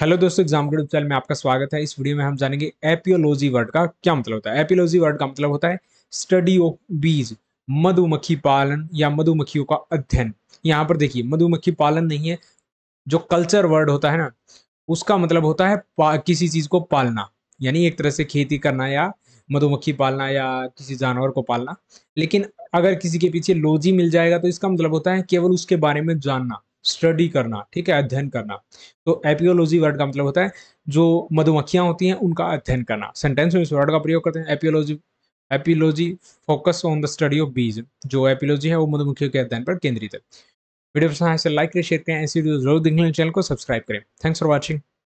hello दोस्तों exam channel में आपका स्वागत है इस वीडियो में हम जानेंगे एपियोलॉजी वर्ड का क्या मतलब होता है एपियोलॉजी वर्ड का मतलब होता है स्टडी ऑफ बीज मधुमक्खी पालन या मधुमक्खियों का अध्ययन यहाँ पर देखिए मधुमक्खी पालन नहीं है जो कल्चर वर्ड होता है ना उसका मतलब होता है किसी चीज़ को पालना यानी एक तरह से खेती करना या मधुमक्खी पालना या किसी जानवर को पालना लेकिन अगर किसी के पीछे लॉजी मिल जाएगा तो इसका मतलब होता है केवल उसके बारे में जानना स्टडी करना ठीक है अध्ययन करना तो एपियोलॉजी वर्ड का मतलब होता है जो मधुमक्खियां होती हैं उनका अध्ययन करना सेंटेंस में इस वर्ड का प्रयोग करते हैं apiology apiology focus on the study of bees जो एपियोलॉजी है वो मधुमक्खियों के अध्ययन पर केंद्रित है वीडियो पसंद आए लाइक करें शेयर करें ऐसी वीडियो जरूर देख चैनल को सब्सक्राइब करें थैंक्स फॉर वॉचिंग